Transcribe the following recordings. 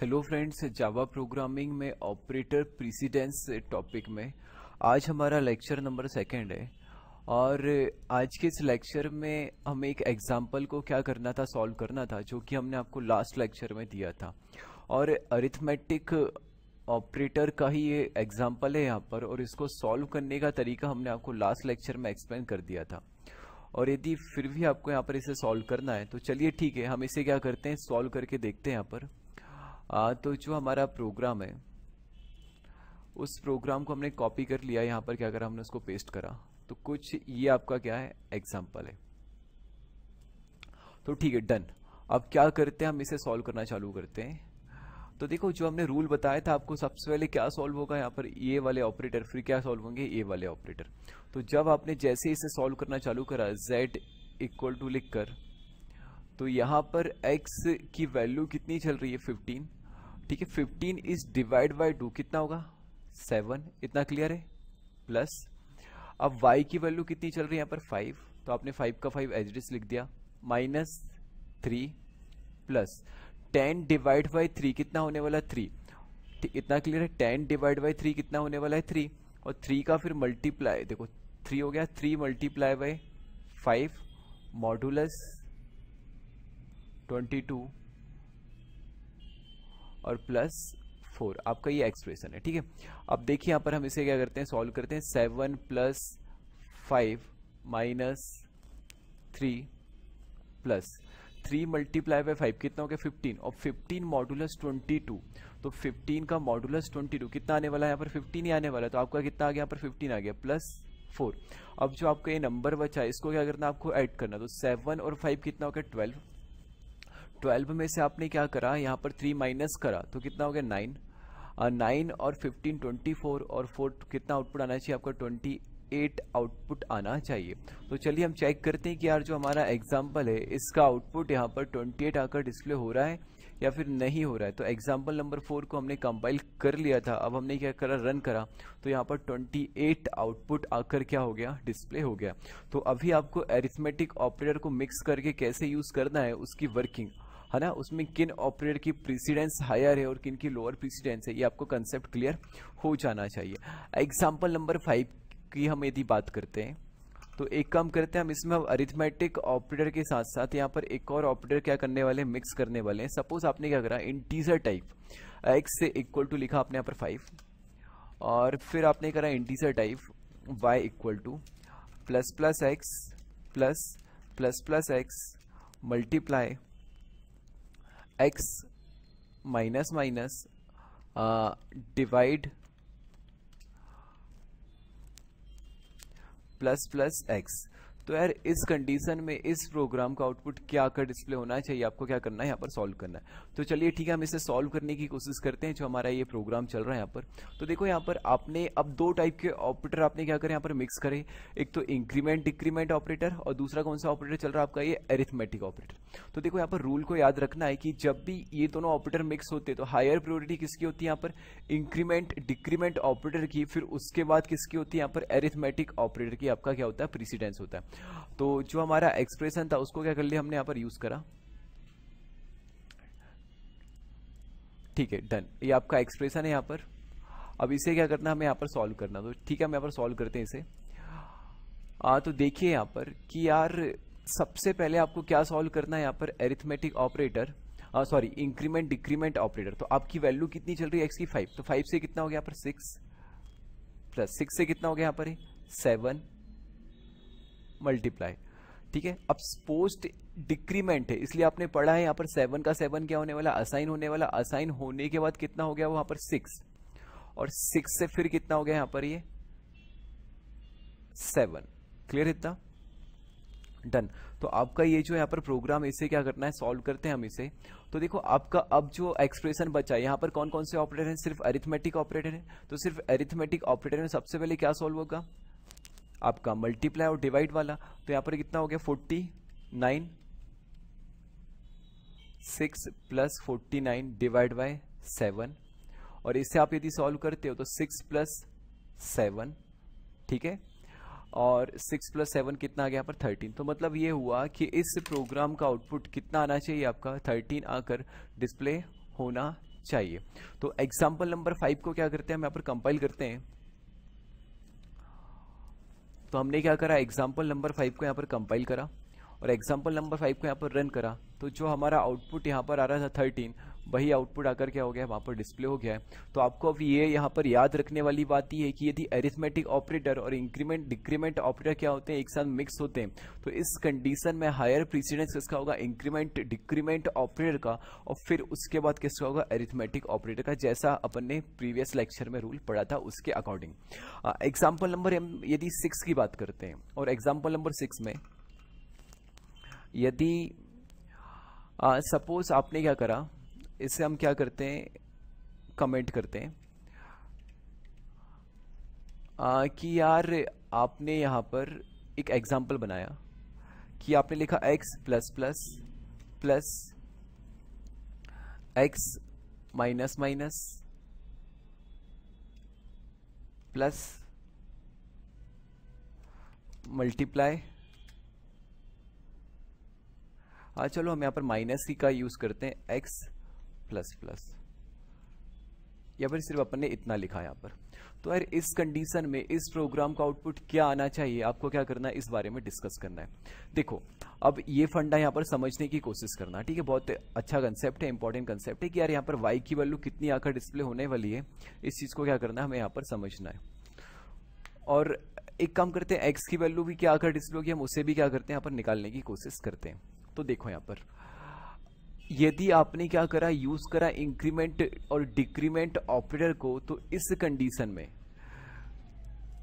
hello friends Java programming में operator precedence topic में आज हमारा लेक्चर नंबर सेकंड है और आज के इस लेक्चर में हमें एक एग्जाम्पल को क्या करना था सॉल्व करना था जो कि हमने आपको लास्ट लेक्चर में दिया था और अरिथमेटिक ऑपरेटर का ही ये एग्जाम्पल है यहाँ पर और इसको सॉल्व करने का तरीका हमने आपको लास्ट लेक्चर में एक्सप्लेन कर दिया था और यदि फिर भी आपको यहाँ पर इसे सॉल्व करना है तो चलिए ठीक है हम इसे क्या करते हैं सॉल्व करके देखते हैं यहाँ पर आ, तो जो हमारा प्रोग्राम है उस प्रोग्राम को हमने कॉपी कर लिया यहाँ पर क्या करा हमने उसको पेस्ट करा तो कुछ ये आपका क्या है एग्जाम्पल है तो ठीक है डन अब क्या करते हैं हम इसे सॉल्व करना चालू करते हैं तो देखो जो हमने रूल बताया था आपको सबसे पहले क्या सॉल्व होगा यहाँ पर ए वाले ऑपरेटर फिर क्या सॉल्व होंगे ए वाले ऑपरेटर तो जब आपने जैसे इसे सॉल्व करना चालू करा z इक्वल टू लिख कर तो यहाँ पर x की वैल्यू कितनी चल रही है फिफ्टीन ठीक है fifteen is divide by two कितना होगा सेवन इतना क्लियर है प्लस अब y की वैल्यू कितनी चल रही है यहाँ पर फाइव तो आपने फाइव का फाइव एच लिख दिया minus three plus ten divide by three कितना होने वाला थ्री इतना क्लियर है टेन डिवाइड बाई थ्री कितना होने वाला है थ्री और थ्री का फिर मल्टीप्लाई देखो थ्री हो गया three multiply by five modulus twenty two और प्लस फोर आपका ये एक्सप्रेशन है ठीक है अब देखिए यहाँ पर हम इसे क्या करते हैं सॉल्व करते हैं seven plus five minus three plus three multiply by five कितना हो गया फिफ्टीन और फिफ्टीन मॉडुलस ट्वेंटी टू तो फिफ्टीन का मॉडुलस ट्वेंटी टू कितना आने वाला है यहाँ पर फिफ्टीन ही आने वाला है तो आपका कितना आ गया यहाँ पर फिफ्टीन आ गया प्लस फोर अब जो आपका ये नंबर बचा है इसको क्या करना है आपको ऐड करना तो सेवन और फाइव कितना हो गया ट्वेल्व ट्वेल्व में से आपने क्या करा यहाँ पर थ्री माइनस करा तो कितना हो गया नाइन नाइन और फिफ्टीन ट्वेंटी फोर और फोर कितना आउटपुट आना चाहिए आपका ट्वेंटी एट आउटपुट आना चाहिए तो चलिए हम चेक करते हैं कि यार जो हमारा एग्जाम्पल है इसका आउटपुट यहाँ पर ट्वेंटी एट आकर डिस्प्ले हो रहा है या फिर नहीं हो रहा है तो एग्जाम्पल नंबर फोर को हमने कंपाइल कर लिया था अब हमने क्या करा रन करा तो यहाँ पर 28 आउटपुट आकर क्या हो गया डिस्प्ले हो गया तो अभी आपको एरिथमेटिक ऑपरेटर को मिक्स करके कैसे यूज़ करना है उसकी वर्किंग है ना उसमें किन ऑपरेटर की प्रीसीडेंस हायर है और किन की लोअर प्रीसीडेंस है ये आपको कंसेप्ट क्लियर हो जाना चाहिए एग्जाम्पल नंबर फाइव की हम यदि बात करते हैं तो एक काम करते हैं हम इसमें अरिथमेटिक ऑपरेटर के साथ साथ यहाँ पर एक और ऑपरेटर क्या करने वाले हैं मिक्स करने वाले हैं सपोज आपने क्या करा इंटीजर टाइप एक्स से इक्वल टू लिखा आपने यहाँ पर फाइव और फिर आपने करा integer type y equal to plus plus x plus plus plus x multiply x minus minus uh, divide plus plus x तो यार इस कंडीशन में इस प्रोग्राम का आउटपुट क्या का डिस्प्ले होना चाहिए आपको क्या करना है यहाँ पर सॉल्व करना है तो चलिए ठीक है हम इसे सॉल्व करने की कोशिश करते हैं जो हमारा ये प्रोग्राम चल रहा है यहाँ पर तो देखो यहाँ पर आपने अब दो टाइप के ऑपरेटर आपने क्या करें यहाँ पर मिक्स करें एक तो इंक्रीमेंट डिक्रीमेंट ऑपरेटर और दूसरा कौन सा ऑपरेटर चल रहा है आपका ये एरिथमेटिक ऑपरेटर तो देखो यहाँ पर रूल को याद रखना है कि जब भी ये दोनों ऑपरेटर मिक्स होते तो हायर प्रियोरिटी किसकी होती है यहाँ पर इंक्रीमेंट डिक्रीमेंट ऑपरेटर की फिर उसके बाद किसकी होती है यहाँ पर एरिथमेटिक ऑपरेटर की आपका क्या होता है प्रिसिडेंस होता है तो जो हमारा एक्सप्रेशन था उसको क्या कर लिया हमने यहां पर यूज़ करा ठीक है डन ये आपका एक्सप्रेशन है यहां पर अब इसे क्या करना हमें यहां पर सॉल्व करना तो ठीक है हम यहां पर सॉल्व करते हैं इसे आ, तो देखिए यहां पर कि यार सबसे पहले आपको क्या सॉल्व करना है यहां पर arithmetic operator sorry increment decrement operator तो आपकी वैल्यू कितनी चल रही है एक्स की फाइव तो फाइव से कितना हो गया यहां पर सिक्स प्लस सिक्स से कितना हो गया यहां पर सेवन मल्टीप्लाई ठीक है अब पोस्ट डिक्रीमेंट है इसलिए आपने पढ़ा है यहाँ पर सेवन का सेवन क्या होने वाला असाइन होने वाला असाइन होने के बाद कितना हो गया वहां पर सिक्स और सिक्स से फिर कितना हो गया यहां पर ये सेवन क्लियर इतना डन तो आपका ये जो यहाँ पर प्रोग्राम इसे क्या करना है सॉल्व करते हैं हम इसे तो देखो आपका अब जो एक्सप्रेशन बचा है यहाँ पर कौन कौन से ऑपरेटर हैं सिर्फ अरिथमेटिक ऑपरेटर हैं तो सिर्फ अरिथमेटिक ऑपरेटर में सबसे पहले क्या सॉल्व होगा आपका मल्टीप्लाई और डिवाइड वाला तो यहां पर कितना हो गया forty nine six plus forty nine divide by seven और इसे आप यदि सॉल्व करते हो तो सिक्स प्लस सेवन ठीक है और सिक्स प्लस सेवन कितना आ गया यहाँ पर थर्टीन तो मतलब ये हुआ कि इस प्रोग्राम का आउटपुट कितना आना चाहिए आपका थर्टीन आकर डिस्प्ले होना चाहिए तो एग्जाम्पल नंबर फाइव को क्या करते हैं हम यहाँ पर कंपाइल करते हैं तो हमने क्या करा एग्जाम्पल नंबर फाइव को यहाँ पर कंपाइल करा और एग्जाम्पल नंबर फाइव को यहाँ पर रन करा तो जो हमारा आउटपुट यहाँ पर आ रहा था थर्टीन वही आउटपुट आकर क्या हो गया वहाँ पर डिस्प्ले हो गया है तो आपको अब ये यहाँ पर याद रखने वाली बात यह है कि यदि एरिथमेटिक ऑपरेटर और इंक्रीमेंट डिक्रीमेंट ऑपरेटर क्या होते हैं एक साथ मिक्स होते हैं तो इस कंडीशन में हायर प्रीसीडेंस किसका होगा इंक्रीमेंट डिक्रीमेंट ऑपरेटर का और फिर उसके बाद किसका होगा एरिथमेटिक ऑपरेटर का जैसा अपन ने प्रीवियस लेक्चर में रूल पढ़ा था उसके अकॉर्डिंग एग्जाम्पल नंबर हम यदि सिक्स की बात करते हैं और एग्जाम्पल नंबर सिक्स में यदि सपोज आपने क्या करा इसे हम क्या करते हैं कमेंट करते हैं आ, कि यार आपने यहाँ पर एक एग्जाम्पल बनाया कि आपने लिखा x plus plus plus x minus minus plus multiply हाँ चलो हम यहाँ पर माइनस ही का यूज़ करते हैं एक्स प्लस प्लस या फिर सिर्फ अपन ने इतना लिखा यहां पर तो यार इस कंडीशन में इस प्रोग्राम का आउटपुट क्या आना चाहिए आपको क्या करना है इस बारे में डिस्कस करना है देखो अब ये फंडा यहाँ पर समझने की कोशिश करना ठीक है बहुत अच्छा कंसेप्ट है इंपॉर्टेंट कंसेप्ट है कि यार यहाँ पर वाई की वैल्यू कितनी आकर डिस्प्ले होने वाली है इस चीज़ को क्या करना है हमें यहाँ पर समझना है और एक काम करते हैं एक्स की वैल्यू भी क्या आकर डिस्प्ले होगी हम उसे भी क्या करते हैं यहाँ पर निकालने की कोशिश करते हैं तो देखो यहाँ पर यदि आपने क्या करा यूज़ करा इंक्रीमेंट और डिक्रीमेंट ऑपरेटर को तो इस कंडीशन में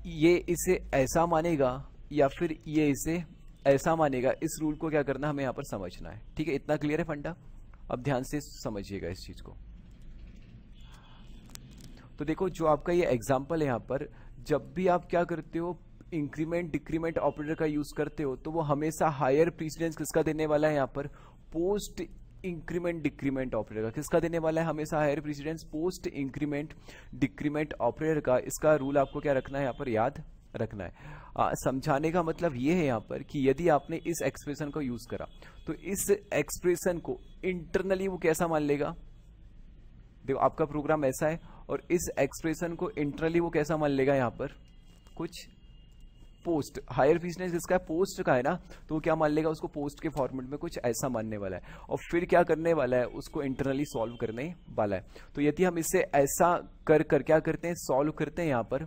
ये इसे ऐसा मानेगा या फिर ये इसे ऐसा मानेगा इस रूल को क्या करना हमें यहाँ पर समझना है ठीक है इतना क्लियर है फंडा अब ध्यान से समझिएगा इस चीज़ को तो देखो जो आपका ये एग्जाम्पल है यहाँ पर जब भी आप क्या करते हो इंक्रीमेंट डिक्रीमेंट ऑपरेटर का यूज़ करते हो तो वो हमेशा हायर प्रीसीडेंस किसका देने वाला है यहाँ पर पोस्ट इंक्रीमेंट डिक्रीमेंट ऑपरेटर का किसका देने वाला है हमेशा higher precedence post increment decrement operator का इसका रूल आपको क्या रखना है यहाँ पर याद रखना है समझाने का मतलब ये है यहाँ पर कि यदि आपने इस एक्सप्रेशन को यूज करा तो इस एक्सप्रेशन को इंटरनली वो कैसा मान लेगा देखो आपका प्रोग्राम ऐसा है और इस एक्सप्रेशन को इंटरनली वो कैसा मान लेगा यहाँ पर कुछ पोस्ट हायर फीसनेस जिसका पोस्ट का है ना तो क्या मान लेगा उसको पोस्ट के फॉर्मेट में कुछ ऐसा मानने वाला है और फिर क्या करने वाला है उसको इंटरनली सॉल्व करने वाला है तो यदि हम इससे ऐसा कर कर क्या करते हैं सॉल्व करते हैं यहाँ पर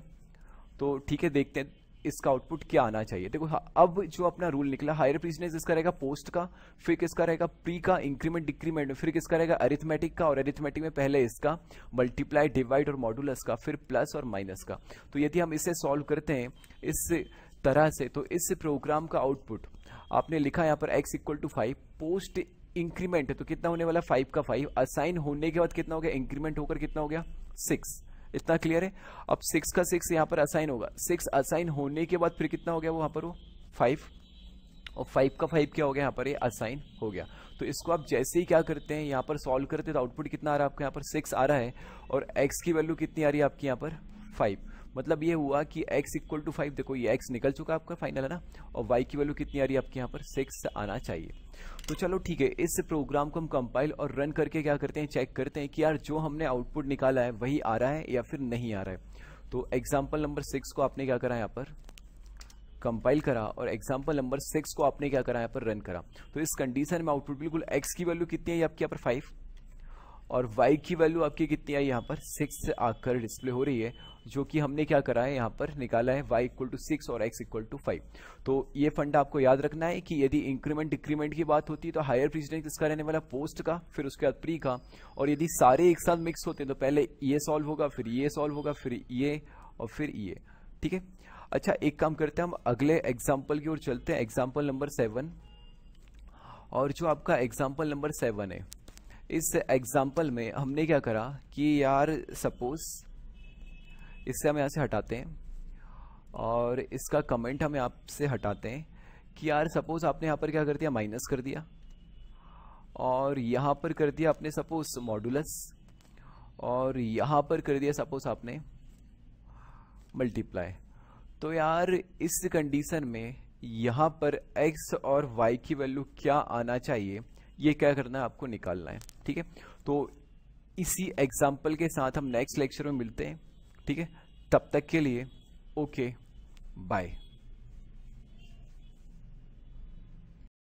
तो ठीक है देखते हैं इसका आउटपुट क्या आना चाहिए देखो हाँ, अब जो अपना रूल निकला हायर प्रीजनेस इसका रहेगा पोस्ट का फिर किसका रहेगा प्री का इंक्रीमेंट डिक्रीमेंट फिर किसका रहेगा अरिथमेटिक का और अरिथमेटिक में पहले इसका मल्टीप्लाई डिवाइड और मॉडुलस का फिर प्लस और माइनस का तो यदि हम इसे सॉल्व करते हैं इस तरह से तो इस प्रोग्राम का आउटपुट आपने लिखा यहाँ पर x equal to five post increment तो कितना होने वाला फाइव का फाइव असाइन होने के बाद कितना हो गया इंक्रीमेंट होकर कितना हो गया सिक्स इतना क्लियर है अब सिक्स का सिक्स यहाँ पर असाइन होगा सिक्स असाइन होने के बाद फिर कितना हो गया वो यहाँ पर वो फाइव और फाइव का फाइव क्या हो गया यहाँ पर ये असाइन हो गया तो इसको आप जैसे ही क्या करते हैं यहाँ पर सॉल्व करते हैं तो आउटपुट कितना आ रहा है आपके यहाँ पर सिक्स आ रहा है और एक्स की वैल्यू कितनी आ रही है आपके यहाँ पर फाइव मतलब ये हुआ कि x इक्वल टू फाइव देखो ये x निकल चुका आपका फाइनल है ना और y की वैल्यू कितनी आ रही है आपके यहाँ पर सिक्स आना चाहिए तो चलो ठीक है इस प्रोग्राम को हम कंपाइल और रन करके क्या करते हैं चेक करते हैं कि यार जो हमने आउटपुट निकाला है वही आ रहा है या फिर नहीं आ रहा है तो एग्जाम्पल नंबर सिक्स को आपने क्या करा यहाँ पर कंपाइल करा और एग्जाम्पल नंबर सिक्स को आपने क्या करा यहाँ पर रन करा तो इस कंडीशन में आउटपुट बिल्कुल एक्स की वैल्यू कितनी है आपके यहाँ पर फाइव और वाई की वैल्यू आपकी कितनी आई यहाँ पर सिक्स आकर डिस्प्ले हो रही है जो कि हमने क्या करा है यहाँ पर निकाला है y इक्वल टू सिक्स और x इक्वल टू फाइव तो ये फंड आपको याद रखना है कि यदि इंक्रीमेंट डिक्रीमेंट की बात होती है तो हायर प्रेसिडेंट इसका रहने वाला पोस्ट का फिर उसके बाद प्री का और यदि सारे एक साथ मिक्स होते हैं तो पहले ये सॉल्व होगा फिर ये सॉल्व होगा फिर ये और फिर ये ठीक है अच्छा एक काम करते हैं हम अगले एग्जाम्पल की ओर चलते हैं एग्जाम्पल नंबर सेवन और जो आपका एग्जाम्पल नंबर सेवन है इस एग्जाम्पल में हमने क्या करा कि यार सपोज इससे हम यहाँ से हटाते हैं और इसका कमेंट हम यहाँ से हटाते हैं कि यार सपोज आपने यहाँ पर क्या कर दिया माइनस कर दिया और यहाँ पर कर दिया आपने सपोज मॉडुलस और यहाँ पर कर दिया सपोज आपने मल्टीप्लाई तो यार इस कंडीशन में यहाँ पर x और y की वैल्यू क्या आना चाहिए ये क्या करना है आपको निकालना है ठीक है तो इसी एग्जाम्पल के साथ हम नेक्स्ट लेक्चर में मिलते हैं ठीक है तब तक के लिए ओके बाय